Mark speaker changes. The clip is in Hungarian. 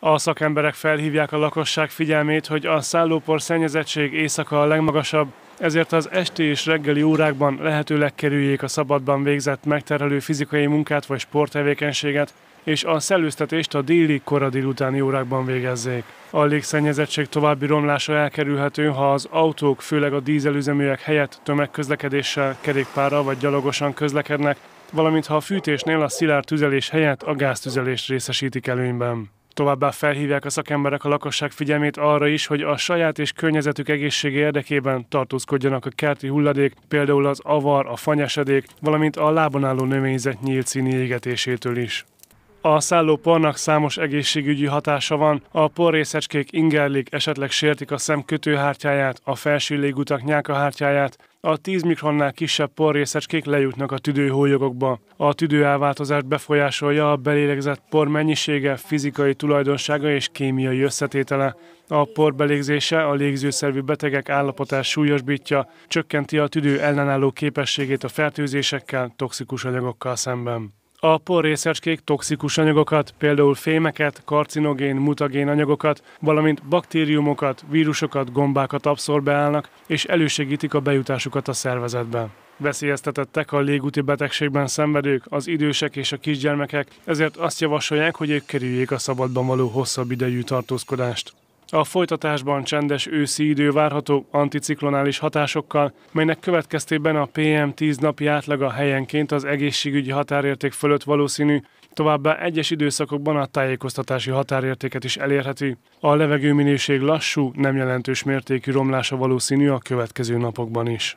Speaker 1: A szakemberek felhívják a lakosság figyelmét, hogy a szállópor szennyezettség éjszaka a legmagasabb, ezért az esti és reggeli órákban lehetőleg kerüljék a szabadban végzett megterhelő fizikai munkát vagy sporttevékenységet, és a szellőztetést a déli kora utáni órákban végezzék. A légszennyezettség további romlása elkerülhető, ha az autók, főleg a dízelüzeműek helyett tömegközlekedéssel, kerékpárral vagy gyalogosan közlekednek, valamint ha a fűtésnél a szilárd tüzelés helyett a gáztüzelést részesítik előnyben. Továbbá felhívják a szakemberek a lakosság figyelmét arra is, hogy a saját és környezetük egészsége érdekében tartózkodjanak a kerti hulladék, például az avar, a fanyesedék, valamint a lábon álló növényzet nyílt színi égetésétől is. A pornak számos egészségügyi hatása van, a porrészecskék ingerlik, esetleg sértik a szem kötőhártyáját, a felső légutak nyálkahártyáját, a 10 mikronnál kisebb porrészecskék lejutnak a tüdőhólyogokba. A tüdőelváltozást befolyásolja a belélegzett por mennyisége, fizikai tulajdonsága és kémiai összetétele. A por belégzése a légzőszervi betegek állapotát súlyosbítja, csökkenti a tüdő ellenálló képességét a fertőzésekkel, toxikus anyagokkal szemben. A porrészecskék toxikus anyagokat, például fémeket, karcinogén, mutagén anyagokat, valamint baktériumokat, vírusokat, gombákat abszorbálnak és elősegítik a bejutásukat a szervezetbe. Veszélyeztetettek a légúti betegségben szenvedők, az idősek és a kisgyermekek, ezért azt javasolják, hogy ők kerüljék a szabadban való hosszabb idejű tartózkodást. A folytatásban csendes őszi idő várható anticiklonális hatásokkal, melynek következtében a PM10 napi átlaga helyenként az egészségügyi határérték fölött valószínű, továbbá egyes időszakokban a tájékoztatási határértéket is elérheti. A levegőminőség lassú, nem jelentős mértékű romlása valószínű a következő napokban is.